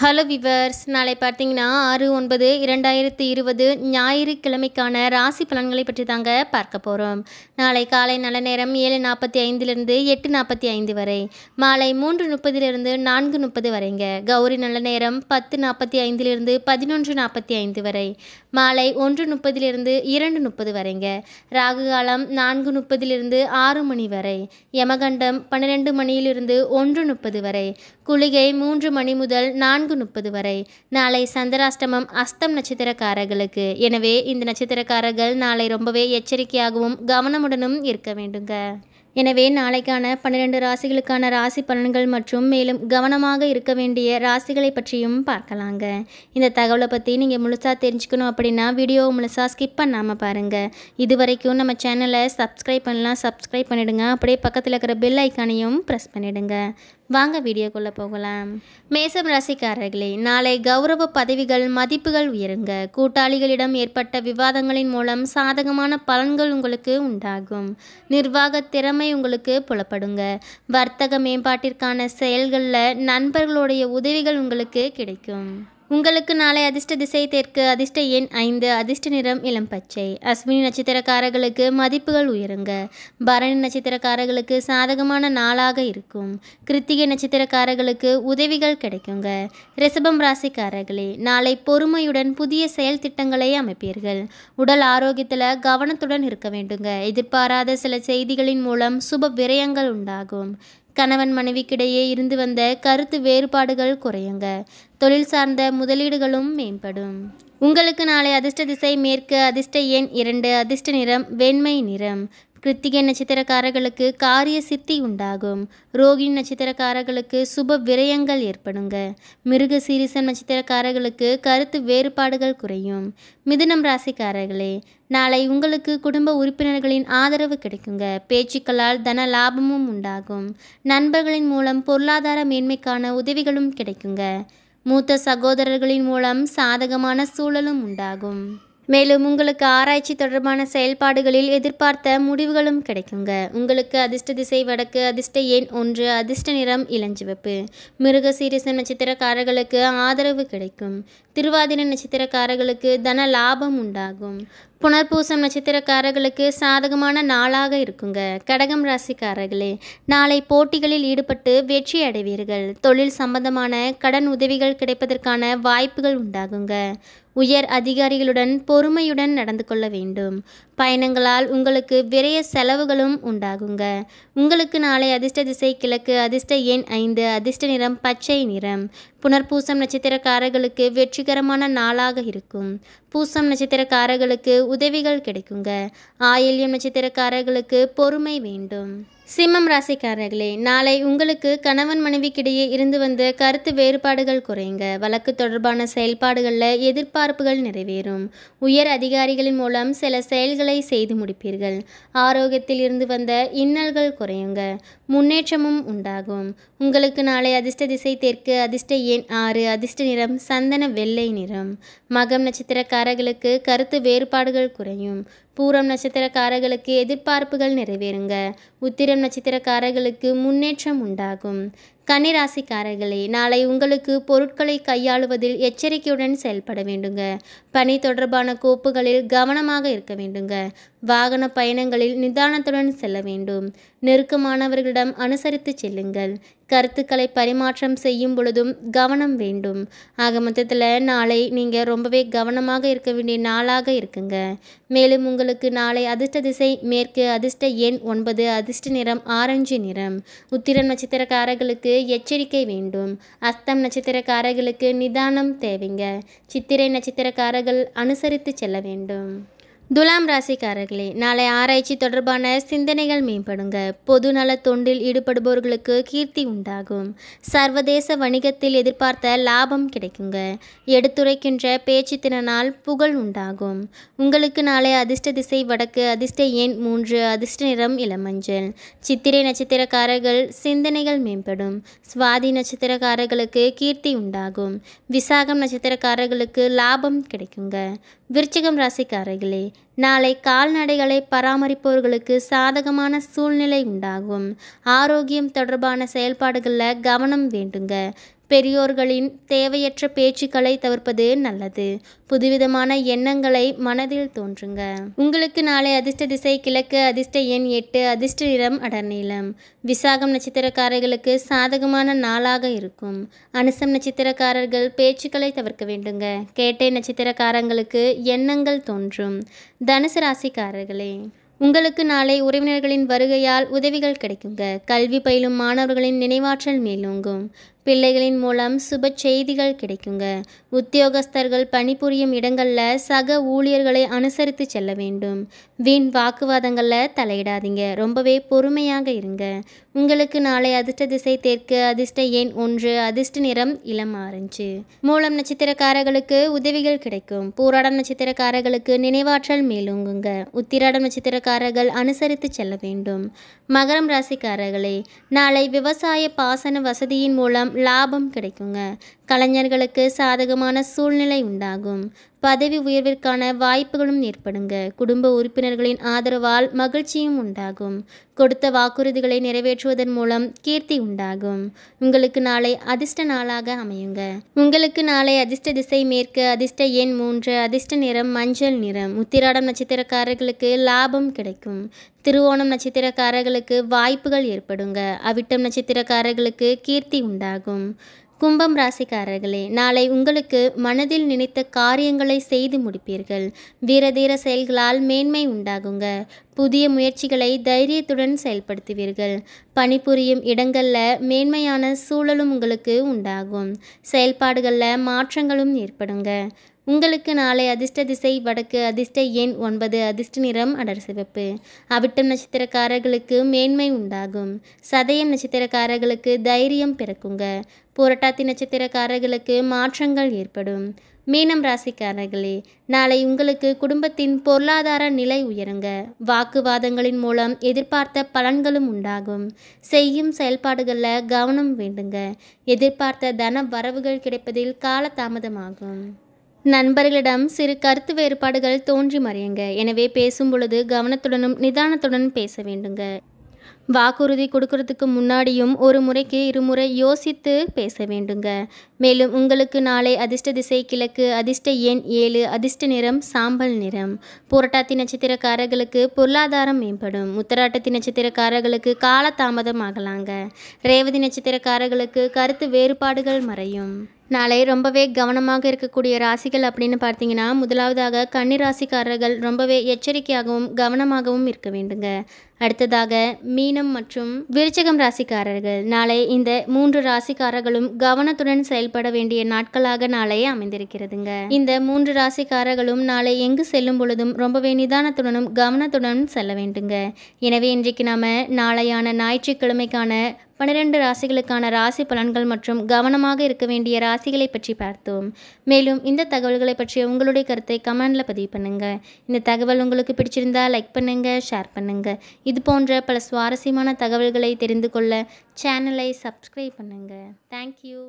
hello viewers நாளை பார்த்தீங்கன்னா ஆறு ஒன்பது இரண்டாயிரத்தி இருபது கிழமைக்கான ராசி பலன்களை பற்றி தாங்க பார்க்க போகிறோம் நாளை காலை நல்ல நேரம் ஏழு நாற்பத்தி ஐந்துலேருந்து எட்டு நாற்பத்தி ஐந்து வரை மாலை மூன்று முப்பதிலிருந்து நான்கு முப்பது வரைங்க கௌரி நல்ல நேரம் பத்து நாற்பத்தி ஐந்துலேருந்து பதினொன்று நாற்பத்தி ஐந்து வரை மாலை ஒன்று முப்பதிலிருந்து இரண்டு முப்பது வரைங்க ராகு காலம் நான்கு முப்பதிலிருந்து ஆறு மணி வரை யமகண்டம் பன்னிரெண்டு மணியிலிருந்து ஒன்று முப்பது வரை குளிகை மூன்று மணி முதல் நான்கு நான்கு முப்பது வரை நாளை சந்திராஷ்டமம் அஸ்தம் நட்சத்திரக்காரர்களுக்கு எனவே இந்த நட்சத்திரக்காரர்கள் நாளை ரொம்பவே எச்சரிக்கையாகவும் கவனமுடனும் இருக்க வேண்டுங்க எனவே நாளைக்கான பன்னிரண்டு ராசிகளுக்கான ராசி பலன்கள் மற்றும் மேலும் கவனமாக இருக்க வேண்டிய ராசிகளை பற்றியும் பார்க்கலாங்க இந்த தகவலை பற்றி நீங்கள் முழுசாக தெரிஞ்சுக்கணும் அப்படின்னா வீடியோவை முழுசாக ஸ்கிப் பண்ணாமல் பாருங்கள் இது வரைக்கும் நம்ம சேனலை சப்ஸ்கிரைப் பண்ணலாம் சப்ஸ்கிரைப் பண்ணிவிடுங்க அப்படியே பக்கத்தில் இருக்கிற பெல் ஐக்கானையும் ப்ரெஸ் பண்ணிவிடுங்க வாங்க வீடியோக்குள்ளே போகலாம் மேசம் ராசிக்காரர்களே நாளை கௌரவ பதவிகள் மதிப்புகள் உயருங்க கூட்டாளிகளிடம் ஏற்பட்ட விவாதங்களின் மூலம் சாதகமான பலன்கள் உங்களுக்கு உண்டாகும் நிர்வாக திறமை நிச்சயமாக உங்களுக்கு புலப்படுங்க வர்த்தக மேம்பாட்டிற்கான செயல்களில் நண்பர்களுடைய உதவிகள் உங்களுக்கு கிடைக்கும் உங்களுக்கு நாளை அதிர்ஷ்ட திசை தெற்கு அதிர்ஷ்ட எண் ஐந்து அதிர்ஷ்ட நிறம் இளம் பச்சை அஸ்வினி நட்சத்திரக்காரர்களுக்கு மதிப்புகள் உயருங்க பரணி நட்சத்திரக்காரர்களுக்கு சாதகமான நாளாக இருக்கும் கிருத்திகை நட்சத்திரக்காரர்களுக்கு உதவிகள் கிடைக்குங்க ரிசபம் ராசிக்காரர்களே நாளை பொறுமையுடன் புதிய செயல் திட்டங்களை அமைப்பீர்கள் உடல் ஆரோக்கியத்தில் கவனத்துடன் இருக்க வேண்டுங்க எதிர்பாராத சில செய்திகளின் மூலம் சுப விரயங்கள் உண்டாகும் கணவன் மனைவிக்கிடையே இருந்து வந்த கருத்து வேறுபாடுகள் குறையுங்க தொழில் சார்ந்த முதலீடுகளும் மேம்படும் உங்களுக்கு நாளை அதிர்ஷ்ட திசை மேற்கு அதிர்ஷ்ட எண் இரண்டு அதிர்ஷ்ட நிறம் வெண்மை நிறம் கிருத்திகை நட்சத்திரக்காரர்களுக்கு காரிய சித்தி உண்டாகும் ரோகிணி நட்சத்திரக்காரர்களுக்கு சுப விரயங்கள் ஏற்படுங்க மிருக சீரிசன் நட்சத்திரக்காரர்களுக்கு கருத்து வேறுபாடுகள் குறையும் மிதுனம் ராசிக்காரர்களே நாளை உங்களுக்கு குடும்ப உறுப்பினர்களின் ஆதரவு கிடைக்குங்க பேச்சுக்களால் தன லாபமும் உண்டாகும் நண்பர்களின் மூலம் பொருளாதார மேன்மைக்கான உதவிகளும் கிடைக்குங்க மூத்த சகோதரர்களின் மூலம் சாதகமான சூழலும் உண்டாகும் மேலும் உங்களுக்கு ஆராய்ச்சி தொடர்பான செயல்பாடுகளில் எதிர்பார்த்த முடிவுகளும் கிடைக்குங்க உங்களுக்கு அதிர்ஷ்ட திசை வடக்கு அதிர்ஷ்ட எண் ஒன்று அதிர்ஷ்ட நிறம் இளஞ்சிவப்பு மிருக சீரிச நட்சத்திரக்காரர்களுக்கு ஆதரவு கிடைக்கும் திருவாதிர நட்சத்திரக்காரர்களுக்கு தன லாபம் உண்டாகும் புனர்பூசம் நட்சத்திரக்காரர்களுக்கு சாதகமான நாளாக இருக்குங்க கடகம் ராசிக்காரர்களே நாளை போட்டிகளில் ஈடுபட்டு வெற்றி அடைவீர்கள் தொழில் சம்பந்தமான கடன் உதவிகள் கிடைப்பதற்கான வாய்ப்புகள் உண்டாகுங்க உயர் அதிகாரிகளுடன் பொறுமையுடன் நடந்து கொள்ள வேண்டும் பயணங்களால் உங்களுக்கு விரைய செலவுகளும் உண்டாகுங்க உங்களுக்கு நாளை அதிர்ஷ்ட திசை கிழக்கு அதிர்ஷ்ட எண் ஐந்து அதிர்ஷ்ட நிறம் பச்சை நிறம் புனர்பூசம் நட்சத்திரக்காரர்களுக்கு வெற்றிகரமான நாளாக இருக்கும் பூசம் நட்சத்திரக்காரர்களுக்கு உதவிகள் கிடைக்குங்க ஆயில்யம் நட்சத்திரக்காரர்களுக்கு பொறுமை வேண்டும் சிம்மம் ராசிக்காரர்களே நாளை உங்களுக்கு கணவன் மனைவிக்கிடையே இருந்து வந்த கருத்து வேறுபாடுகள் குறைங்க வழக்கு தொடர்பான செயல்பாடுகளில் எதிர்பார்ப்புகள் நிறைவேறும் உயர் அதிகாரிகளின் மூலம் சில செயல்களை செய்து முடிப்பீர்கள் ஆரோக்கியத்தில் இருந்து வந்த இன்னல்கள் குறையுங்க முன்னேற்றமும் உண்டாகும் உங்களுக்கு நாளை அதிர்ஷ்ட திசை தெற்கு அதிர்ஷ்ட எண் ஆறு அதிர்ஷ்ட நிறம் சந்தன வெள்ளை நிறம் மகம் நட்சத்திரக்காரர்களுக்கு கருத்து வேறுபாடுகள் குறையும் பூரம் நட்சத்திரக்காரர்களுக்கு எதிர்பார்ப்புகள் நிறைவேறுங்க உத்திரம் நட்சத்திரக்காரர்களுக்கு முன்னேற்றம் உண்டாகும் கன்னிராசிக்காரர்களே நாளை உங்களுக்கு பொருட்களை கையாளுவதில் எச்சரிக்கையுடன் செயல்பட வேண்டுங்க பணி தொடர்பான கோப்புகளில் கவனமாக இருக்க வேண்டுங்க வாகன பயணங்களில் நிதானத்துடன் செல்ல வேண்டும் நெருக்கமானவர்களிடம் அனுசரித்து செல்லுங்கள் கருத்துக்களை பரிமாற்றம் செய்யும் பொழுதும் கவனம் வேண்டும் ஆக மொத்தத்தில் நாளை நீங்கள் ரொம்பவே கவனமாக இருக்க வேண்டிய நாளாக இருக்குங்க மேலும் உங்களுக்கு நாளை அதிர்ஷ்ட திசை மேற்கு அதிர்ஷ்ட எண் ஒன்பது அதிர்ஷ்ட நிறம் ஆரஞ்சு நிறம் உத்திர நட்சத்திரக்காரர்களுக்கு எச்சரிக்கை வேண்டும் அஸ்தம் நட்சத்திரக்காரர்களுக்கு நிதானம் தேவைங்க சித்திரை நட்சத்திரக்காரர்கள் அனுசரித்து செல்ல வேண்டும் துலாம் ராசிக்காரர்களே நாளை ஆராய்ச்சி தொடர்பான சிந்தனைகள் மேம்படுங்க பொதுநல தொண்டில் ஈடுபடுபவர்களுக்கு கீர்த்தி உண்டாகும் சர்வதேச வணிகத்தில் எதிர்பார்த்த லாபம் கிடைக்குங்க எடுத்துரைக்கின்ற பேச்சு திறனால் புகழ் உண்டாகும் உங்களுக்கு நாளை அதிர்ஷ்ட திசை வடக்கு அதிர்ஷ்ட எண் மூன்று அதிர்ஷ்ட நிறம் இளமஞ்சள் சித்திரை நட்சத்திரக்காரர்கள் சிந்தனைகள் மேம்படும் சுவாதி நட்சத்திரக்காரர்களுக்கு கீர்த்தி உண்டாகும் விசாகம் நட்சத்திரக்காரர்களுக்கு லாபம் கிடைக்குங்க விருச்சிகம் ராசிக்காரர்களே நாளை கால்நடைகளை பராமரிப்பவர்களுக்கு சாதகமான சூழ்நிலை உண்டாகும் ஆரோக்கியம் தொடர்பான செயல்பாடுகளில் கவனம் வேண்டுங்க பெரியோர்களின் தேவையற்ற பேச்சுக்களை தவிர்ப்பது நல்லது புதுவிதமான எண்ணங்களை மனதில் தோன்றுங்க உங்களுக்கு நாளை அதிர்ஷ்ட திசை கிழக்கு அதிர்ஷ்ட எண் எட்டு அதிர்ஷ்ட நிறம் அடர்நீளம் விசாகம் நட்சத்திரக்காரர்களுக்கு சாதகமான நாளாக இருக்கும் அனுசம் நட்சத்திரக்காரர்கள் பேச்சுக்களை தவிர்க்க வேண்டுங்க கேட்டை நட்சத்திரக்காரங்களுக்கு எண்ணங்கள் தோன்றும் தனுசு ராசிக்காரர்களே உங்களுக்கு நாளை உறவினர்களின் வருகையால் உதவிகள் கிடைக்குங்க கல்வி பயிலும் மாணவர்களின் நினைவாற்றல் மேலோங்கும் பிள்ளைகளின் மூலம் சுப செய்திகள் கிடைக்குங்க உத்தியோகஸ்தர்கள் பணிபுரியும் இடங்களில் சக ஊழியர்களை அனுசரித்து செல்ல வேண்டும் வீண் வாக்குவாதங்களில் தலையிடாதீங்க ரொம்பவே பொறுமையாக இருங்க உங்களுக்கு நாளை அதிர்ஷ்ட திசை தெற்கு அதிர்ஷ்ட எண் ஒன்று அதிர்ஷ்ட நிறம் இளம் ஆரஞ்சு மூலம் நட்சத்திரக்காரர்களுக்கு உதவிகள் கிடைக்கும் பூராடம் நட்சத்திரக்காரர்களுக்கு நினைவாற்றல் மேலோங்குங்க உத்திராடம் நட்சத்திரக்காரர்கள் அனுசரித்து செல்ல வேண்டும் மகரம் ராசிக்காரர்களே நாளை விவசாய பாசன வசதியின் மூலம் லாபம் கிடைக்குங்க கலைஞர்களுக்கு சாதகமான சூழ்நிலை உண்டாகும் பதவி உயர்விற்கான வாய்ப்புகளும் ஏற்படுங்க குடும்ப உறுப்பினர்களின் ஆதரவால் மகிழ்ச்சியும் உண்டாகும் கொடுத்த வாக்குறுதிகளை நிறைவேற்றுவதன் மூலம் கீர்த்தி உண்டாகும் உங்களுக்கு நாளை அதிர்ஷ்ட நாளாக அமையுங்க உங்களுக்கு நாளை அதிர்ஷ்ட திசை மேற்கு அதிர்ஷ்ட எண் மூன்று அதிர்ஷ்ட நிறம் மஞ்சள் நிறம் உத்திராடம் நட்சத்திரக்காரர்களுக்கு லாபம் கிடைக்கும் திருவோணம் நட்சத்திரக்காரர்களுக்கு வாய்ப்புகள் ஏற்படுங்க அவிட்டம் நட்சத்திரக்காரர்களுக்கு கீர்த்தி உண்டாகும் கும்பம் ராசிக்காரர்களே நாளை உங்களுக்கு மனதில் நினைத்த காரியங்களை செய்து முடிப்பீர்கள் வீரதீர செயல்களால் மேன்மை உண்டாகுங்க புதிய முயற்சிகளை தைரியத்துடன் செயல்படுத்துவீர்கள் பணிபுரியும் இடங்களில் மேன்மையான சூழலும் உங்களுக்கு உண்டாகும் செயல்பாடுகளில் மாற்றங்களும் ஏற்படுங்க உங்களுக்கு நாளை அதிர்ஷ்ட திசை வடக்கு அதிர்ஷ்ட எண் ஒன்பது அதிர்ஷ்ட நிறம் அடர் சிவப்பு அவிட்டம் நட்சத்திரக்காரர்களுக்கு மேன்மை உண்டாகும் சதயம் நட்சத்திரக்காரர்களுக்கு தைரியம் பிறக்குங்க புரட்டாத்தி நட்சத்திரக்காரர்களுக்கு மாற்றங்கள் ஏற்படும் மீனம் ராசிக்காரர்களே நாளை உங்களுக்கு குடும்பத்தின் பொருளாதார நிலை உயருங்க வாக்குவாதங்களின் மூலம் எதிர்பார்த்த பலன்களும் உண்டாகும் செய்யும் செயல்பாடுகளில் கவனம் வேண்டுங்க எதிர்பார்த்த தன வரவுகள் கிடைப்பதில் காலதாமதமாகும் நண்பர்களிடம் சிறு கருத்து வேறுபாடுகள் தோன்றி மறையுங்க எனவே பேசும் பொழுது கவனத்துடனும் நிதானத்துடன் பேச வேண்டுங்க வாக்குறுதி கொடுக்கறதுக்கு முன்னாடியும் ஒரு முறைக்கு இருமுறை யோசித்து பேச வேண்டுங்க மேலும் உங்களுக்கு நாளை அதிர்ஷ்ட திசை கிழக்கு அதிர்ஷ்ட எண் ஏழு அதிர்ஷ்ட நிறம் சாம்பல் நிறம் புரட்டாத்தி நட்சத்திரக்காரர்களுக்கு பொருளாதாரம் மேம்படும் உத்தராட்டத்தி நட்சத்திரக்காரர்களுக்கு ஆகலாங்க ரேவதி நட்சத்திரக்காரர்களுக்கு கருத்து வேறுபாடுகள் மறையும் நாளை ரொம்பவே கவனமாக இருக்கக்கூடிய ராசிகள் அப்படின்னு பார்த்தீங்கன்னா முதலாவதாக கன்னி ராசிக்காரர்கள் ரொம்பவே எச்சரிக்கையாகவும் கவனமாகவும் இருக்க வேண்டுங்க அடுத்ததாக மீனம் மற்றும் விருச்சகம் ராசிக்காரர்கள் நாளை இந்த மூன்று ராசிக்காரர்களும் கவனத்துடன் செயல்பட வேண்டிய நாட்களாக நாளை அமைந்திருக்கிறதுங்க இந்த மூன்று ராசிக்காரர்களும் நாளை எங்கு செல்லும் பொழுதும் ரொம்பவே நிதானத்துடனும் கவனத்துடனும் செல்ல வேண்டுங்க எனவே இன்றைக்கு நாம நாளையான ஞாயிற்றுக்கிழமைக்கான பன்னிரண்டு ராசிகளுக்கான ராசி பலன்கள் மற்றும் கவனமாக இருக்க வேண்டிய ராசிகளை பற்றி பார்த்தோம் மேலும் இந்த தகவல்களை பற்றிய உங்களுடைய கருத்தை கமெண்டில் பதிவு பண்ணுங்கள் இந்த தகவல் உங்களுக்கு பிடிச்சிருந்தா லைக் பண்ணுங்கள் ஷேர் பண்ணுங்கள் இது போன்ற பல சுவாரஸ்யமான தகவல்களை தெரிந்து கொள்ள சேனலை சப்ஸ்கிரைப் பண்ணுங்கள் தேங்க்யூ